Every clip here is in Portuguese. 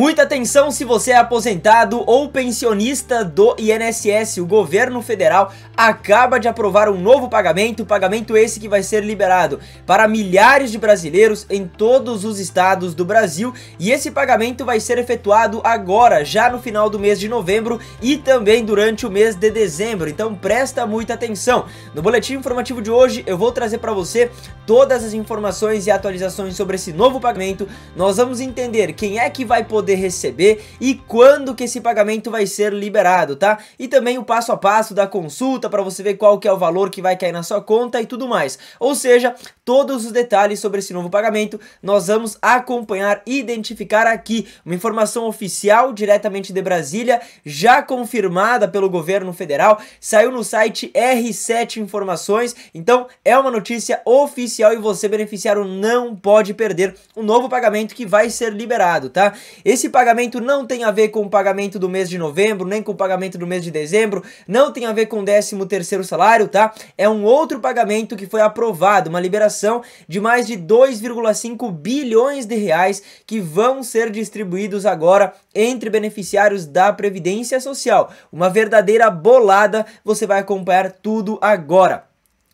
Muita atenção se você é aposentado ou pensionista do INSS. O governo federal acaba de aprovar um novo pagamento, pagamento esse que vai ser liberado para milhares de brasileiros em todos os estados do Brasil, e esse pagamento vai ser efetuado agora, já no final do mês de novembro e também durante o mês de dezembro. Então presta muita atenção. No boletim informativo de hoje eu vou trazer para você todas as informações e atualizações sobre esse novo pagamento. Nós vamos entender quem é que vai poder poder receber e quando que esse pagamento vai ser liberado, tá? E também o passo a passo da consulta para você ver qual que é o valor que vai cair na sua conta e tudo mais. Ou seja, todos os detalhes sobre esse novo pagamento nós vamos acompanhar e identificar aqui uma informação oficial diretamente de Brasília, já confirmada pelo governo federal, saiu no site R7 Informações, então é uma notícia oficial e você beneficiário não pode perder o um novo pagamento que vai ser liberado, tá? Esse esse pagamento não tem a ver com o pagamento do mês de novembro, nem com o pagamento do mês de dezembro, não tem a ver com o 13 terceiro salário, tá? É um outro pagamento que foi aprovado, uma liberação de mais de 2,5 bilhões de reais que vão ser distribuídos agora entre beneficiários da Previdência Social. Uma verdadeira bolada, você vai acompanhar tudo agora.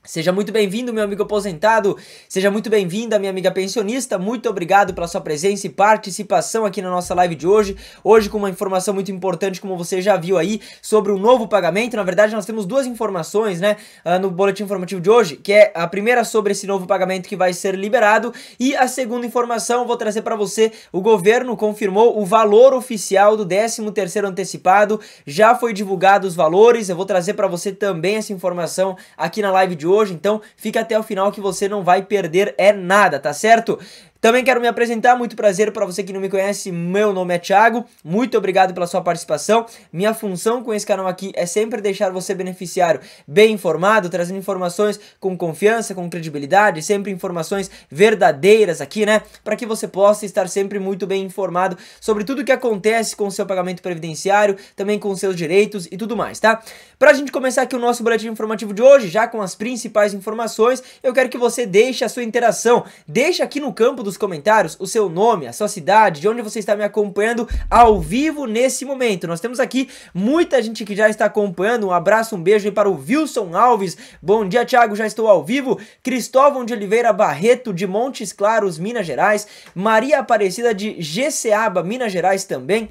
Seja muito bem-vindo, meu amigo aposentado. Seja muito bem-vinda, minha amiga pensionista. Muito obrigado pela sua presença e participação aqui na nossa live de hoje. Hoje com uma informação muito importante, como você já viu aí, sobre o um novo pagamento. Na verdade, nós temos duas informações, né, ah, no boletim informativo de hoje, que é a primeira sobre esse novo pagamento que vai ser liberado e a segunda informação vou trazer para você. O governo confirmou o valor oficial do 13 antecipado. Já foi divulgado os valores. Eu vou trazer para você também essa informação aqui na live de hoje hoje, então fica até o final que você não vai perder é nada, tá certo? Também quero me apresentar, muito prazer para você que não me conhece, meu nome é Thiago, muito obrigado pela sua participação. Minha função com esse canal aqui é sempre deixar você beneficiário bem informado, trazendo informações com confiança, com credibilidade, sempre informações verdadeiras aqui, né? Para que você possa estar sempre muito bem informado sobre tudo o que acontece com o seu pagamento previdenciário, também com seus direitos e tudo mais, tá? Pra gente começar aqui o nosso boletim informativo de hoje, já com as principais informações, eu quero que você deixe a sua interação, deixe aqui no campo dos nos comentários o seu nome, a sua cidade, de onde você está me acompanhando ao vivo nesse momento. Nós temos aqui muita gente que já está acompanhando. Um abraço, um beijo aí para o Wilson Alves. Bom dia, Thiago, já estou ao vivo. Cristóvão de Oliveira Barreto, de Montes Claros, Minas Gerais. Maria Aparecida de GCEABA Minas Gerais também.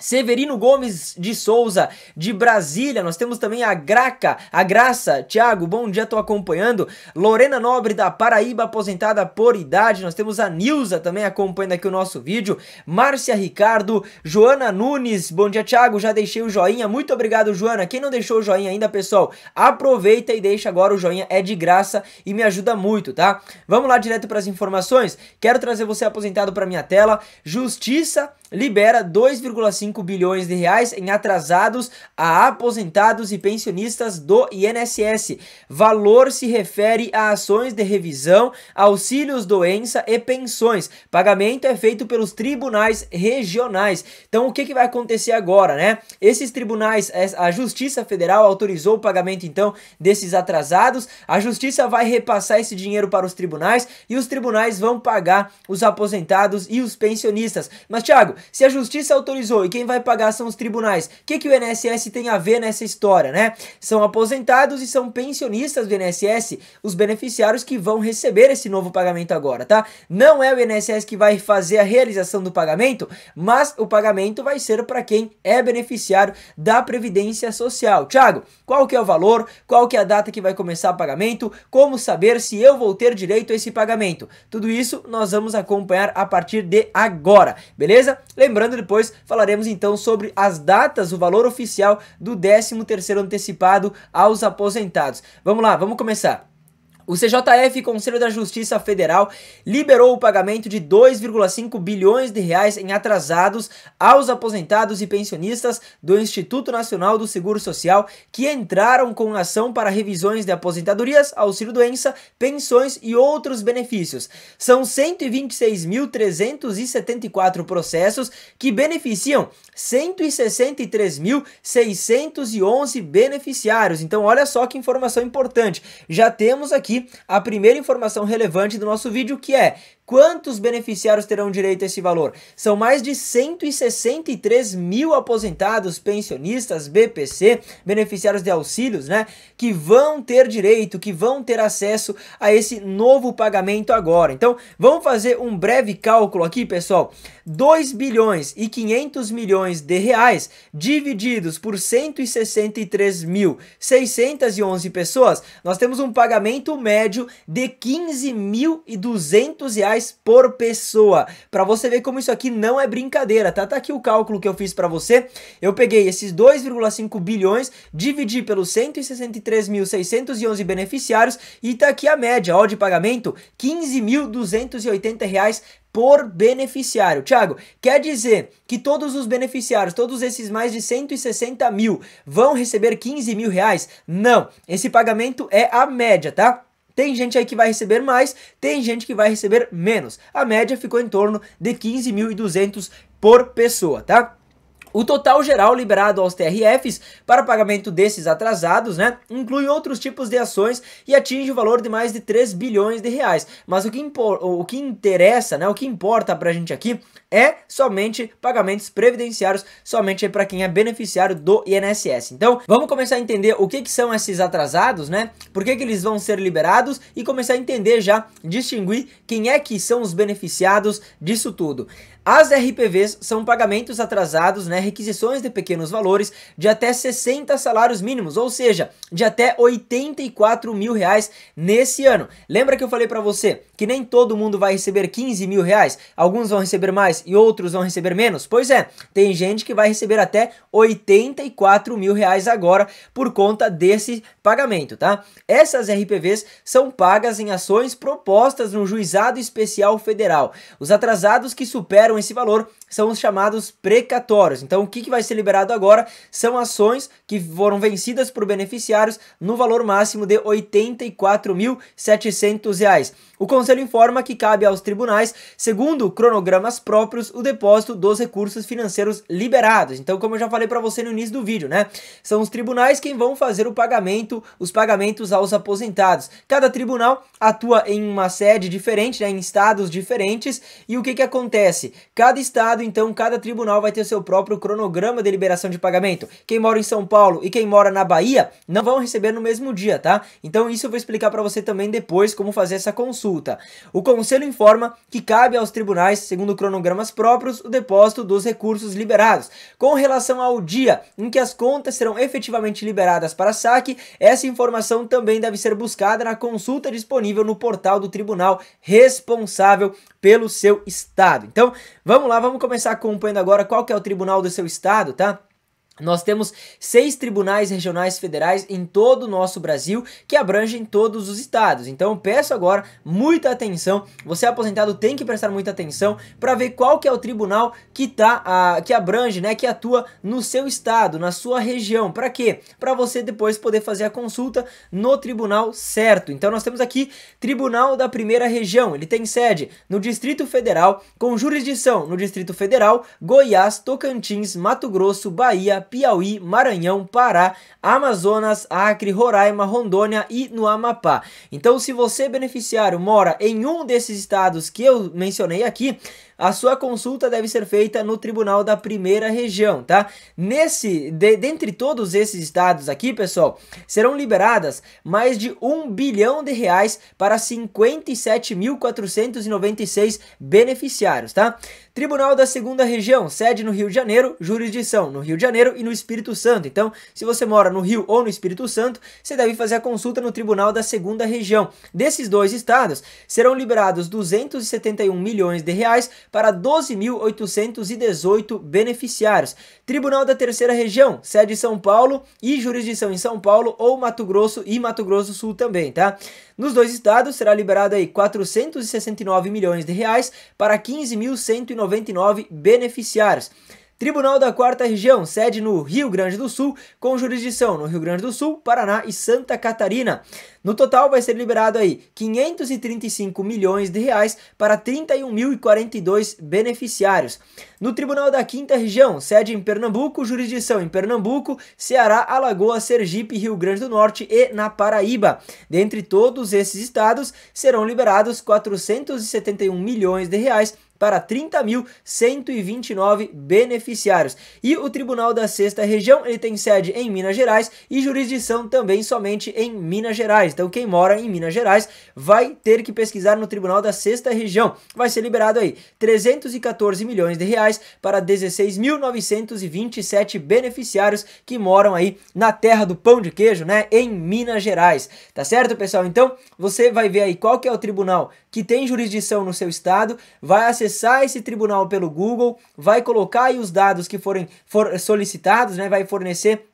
Severino Gomes de Souza, de Brasília. Nós temos também a Graca, a Graça. Tiago, bom dia, tô acompanhando. Lorena Nobre, da Paraíba, aposentada por idade. Nós temos a Nilza também acompanhando aqui o nosso vídeo. Márcia Ricardo, Joana Nunes. Bom dia, Tiago. Já deixei o joinha. Muito obrigado, Joana. Quem não deixou o joinha ainda, pessoal, aproveita e deixa agora o joinha. É de graça e me ajuda muito, tá? Vamos lá direto para as informações. Quero trazer você aposentado para minha tela. Justiça libera 2,5 bilhões de reais em atrasados a aposentados e pensionistas do INSS. Valor se refere a ações de revisão, auxílios doença e pensões. Pagamento é feito pelos tribunais regionais. Então o que, que vai acontecer agora, né? Esses tribunais, a Justiça Federal autorizou o pagamento então desses atrasados. A Justiça vai repassar esse dinheiro para os tribunais e os tribunais vão pagar os aposentados e os pensionistas. Mas Thiago, se a justiça autorizou e quem vai pagar são os tribunais, o que, que o INSS tem a ver nessa história, né? São aposentados e são pensionistas do INSS os beneficiários que vão receber esse novo pagamento agora, tá? Não é o INSS que vai fazer a realização do pagamento, mas o pagamento vai ser para quem é beneficiário da Previdência Social. Tiago, qual que é o valor? Qual que é a data que vai começar o pagamento? Como saber se eu vou ter direito a esse pagamento? Tudo isso nós vamos acompanhar a partir de agora, beleza? Lembrando, depois falaremos então sobre as datas, o valor oficial do 13º antecipado aos aposentados. Vamos lá, vamos começar. O CJF, Conselho da Justiça Federal, liberou o pagamento de 2,5 bilhões de reais em atrasados aos aposentados e pensionistas do Instituto Nacional do Seguro Social que entraram com ação para revisões de aposentadorias, auxílio-doença, pensões e outros benefícios. São 126.374 processos que beneficiam 163.611 beneficiários. Então, olha só que informação importante. Já temos aqui né, a primeira informação relevante do nosso vídeo, que é Quantos beneficiários terão direito a esse valor? São mais de 163 mil aposentados, pensionistas, BPC, beneficiários de auxílios, né? Que vão ter direito, que vão ter acesso a esse novo pagamento agora. Então, vamos fazer um breve cálculo aqui, pessoal. 2 bilhões e 500 milhões de reais divididos por 163.611 pessoas, nós temos um pagamento médio de 15.200 reais reais por pessoa. Para você ver como isso aqui não é brincadeira, tá? Tá aqui o cálculo que eu fiz para você. Eu peguei esses 2,5 bilhões, dividi pelos 163.611 beneficiários e tá aqui a média, ó, de pagamento, 15.280 reais por beneficiário. Tiago, quer dizer que todos os beneficiários, todos esses mais de 160 mil, vão receber 15 mil reais? Não, esse pagamento é a média, tá? Tem gente aí que vai receber mais, tem gente que vai receber menos. A média ficou em torno de 15.200 por pessoa, tá? O total geral liberado aos TRFs para pagamento desses atrasados, né, inclui outros tipos de ações e atinge o valor de mais de 3 bilhões de reais. Mas o que, o que interessa, né, o que importa para a gente aqui é somente pagamentos previdenciários, somente para quem é beneficiário do INSS. Então, vamos começar a entender o que, que são esses atrasados, né? Por que, que eles vão ser liberados e começar a entender já, distinguir quem é que são os beneficiados disso tudo. As RPVs são pagamentos atrasados, né, requisições de pequenos valores de até 60 salários mínimos, ou seja, de até 84 mil reais nesse ano. Lembra que eu falei para você que nem todo mundo vai receber 15 mil reais? Alguns vão receber mais e outros vão receber menos? Pois é, tem gente que vai receber até 84 mil reais agora por conta desse pagamento, tá? Essas RPVs são pagas em ações propostas no Juizado Especial Federal. Os atrasados que superam esse valor são os chamados precatórios. Então, o que, que vai ser liberado agora são ações que foram vencidas por beneficiários no valor máximo de R$ 84.700. O Conselho informa que cabe aos tribunais, segundo cronogramas próprios, o depósito dos recursos financeiros liberados. Então, como eu já falei para você no início do vídeo, né? São os tribunais quem vão fazer o pagamento, os pagamentos aos aposentados. Cada tribunal atua em uma sede diferente, né, em estados diferentes, e o que que acontece? Cada estado, então, cada tribunal vai ter seu próprio cronograma de liberação de pagamento. Quem mora em São Paulo e quem mora na Bahia não vão receber no mesmo dia, tá? Então isso eu vou explicar para você também depois como fazer essa consulta. O conselho informa que cabe aos tribunais, segundo cronogramas próprios, o depósito dos recursos liberados. Com relação ao dia em que as contas serão efetivamente liberadas para saque, essa informação também deve ser buscada na consulta disponível no portal do tribunal responsável pelo seu estado. Então, vamos lá, vamos começar acompanhando agora qual que é o tribunal do seu estado, tá? Nós temos seis tribunais regionais federais em todo o nosso Brasil que abrangem todos os estados. Então peço agora muita atenção. Você aposentado tem que prestar muita atenção para ver qual que é o tribunal que tá a, que abrange, né, que atua no seu estado, na sua região. Para quê? Para você depois poder fazer a consulta no tribunal certo. Então nós temos aqui Tribunal da Primeira Região. Ele tem sede no Distrito Federal, com jurisdição no Distrito Federal, Goiás, Tocantins, Mato Grosso, Bahia, Piauí, Maranhão, Pará, Amazonas, Acre, Roraima, Rondônia e no Amapá. Então, se você beneficiário mora em um desses estados que eu mencionei aqui, a sua consulta deve ser feita no Tribunal da Primeira Região, tá? Nesse, de, dentre todos esses estados aqui, pessoal, serão liberadas mais de 1 bilhão de reais para 57.496 beneficiários, tá? Tribunal da Segunda Região, sede no Rio de Janeiro, jurisdição no Rio de Janeiro e no Espírito Santo. Então, se você mora no Rio ou no Espírito Santo, você deve fazer a consulta no Tribunal da Segunda Região. Desses dois estados, serão liberados 271 milhões de reais para 12.818 beneficiários. Tribunal da Terceira Região, sede São Paulo e jurisdição em São Paulo ou Mato Grosso e Mato Grosso do Sul também, tá? Nos dois estados será liberado aí 469 milhões de reais para 15.199 beneficiários. Tribunal da Quarta Região, sede no Rio Grande do Sul, com jurisdição no Rio Grande do Sul, Paraná e Santa Catarina. No total vai ser liberado aí 535 milhões de reais para 31.042 beneficiários. No Tribunal da Quinta Região, sede em Pernambuco, jurisdição em Pernambuco, Ceará, Alagoas, Sergipe, Rio Grande do Norte e na Paraíba. Dentre todos esses estados, serão liberados 471 milhões de reais para 30.129 beneficiários. E o Tribunal da Sexta Região ele tem sede em Minas Gerais e jurisdição também somente em Minas Gerais. Então quem mora em Minas Gerais vai ter que pesquisar no Tribunal da Sexta Região. Vai ser liberado aí 314 milhões de reais para 16.927 beneficiários que moram aí na terra do pão de queijo, né, em Minas Gerais. Tá certo, pessoal? Então, você vai ver aí qual que é o tribunal que tem jurisdição no seu estado, vai acessar acessar esse tribunal pelo Google, vai colocar aí os dados que forem for solicitados, né? Vai fornecer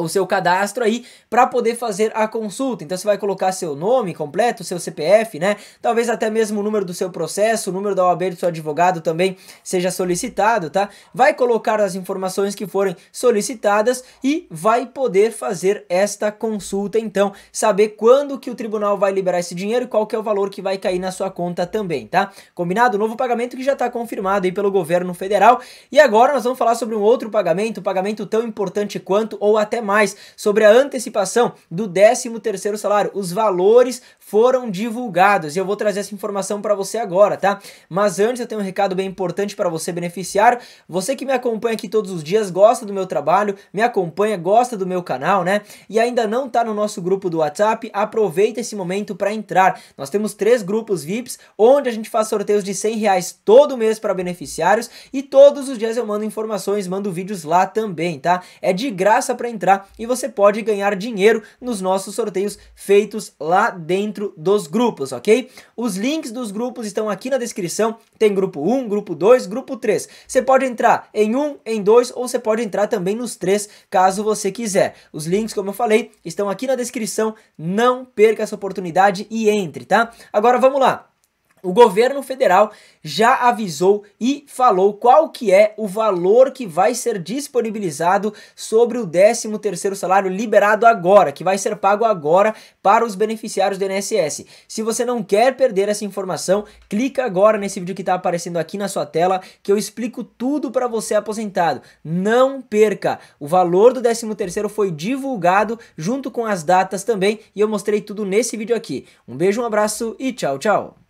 o seu cadastro aí para poder fazer a consulta. Então você vai colocar seu nome completo, seu CPF, né? Talvez até mesmo o número do seu processo, o número da OAB do seu advogado também seja solicitado, tá? Vai colocar as informações que forem solicitadas e vai poder fazer esta consulta então, saber quando que o tribunal vai liberar esse dinheiro e qual que é o valor que vai cair na sua conta também, tá? Combinado? Novo pagamento que já está confirmado aí pelo governo federal. E agora nós vamos falar sobre um outro pagamento, um pagamento tão importante quanto ou até mais sobre a antecipação do 13º salário. Os valores foram divulgados e eu vou trazer essa informação para você agora, tá? Mas antes eu tenho um recado bem importante para você beneficiário. Você que me acompanha aqui todos os dias, gosta do meu trabalho, me acompanha, gosta do meu canal, né? E ainda não está no nosso grupo do WhatsApp, aproveita esse momento para entrar. Nós temos três grupos VIPs onde a gente faz sorteios de 100 reais todo mês para beneficiários e todos os dias eu mando informações, mando vídeos lá também, tá? É de graça para entrar e você pode ganhar dinheiro nos nossos sorteios feitos lá dentro dos grupos, ok? Os links dos grupos estão aqui na descrição, tem grupo 1, grupo 2, grupo 3. Você pode entrar em um, em dois ou você pode entrar também nos três, caso você quiser. Os links, como eu falei, estão aqui na descrição, não perca essa oportunidade e entre, tá? Agora vamos lá. O governo federal já avisou e falou qual que é o valor que vai ser disponibilizado sobre o 13º salário liberado agora, que vai ser pago agora para os beneficiários do INSS. Se você não quer perder essa informação, clica agora nesse vídeo que está aparecendo aqui na sua tela, que eu explico tudo para você aposentado. Não perca! O valor do 13º foi divulgado junto com as datas também e eu mostrei tudo nesse vídeo aqui. Um beijo, um abraço e tchau, tchau!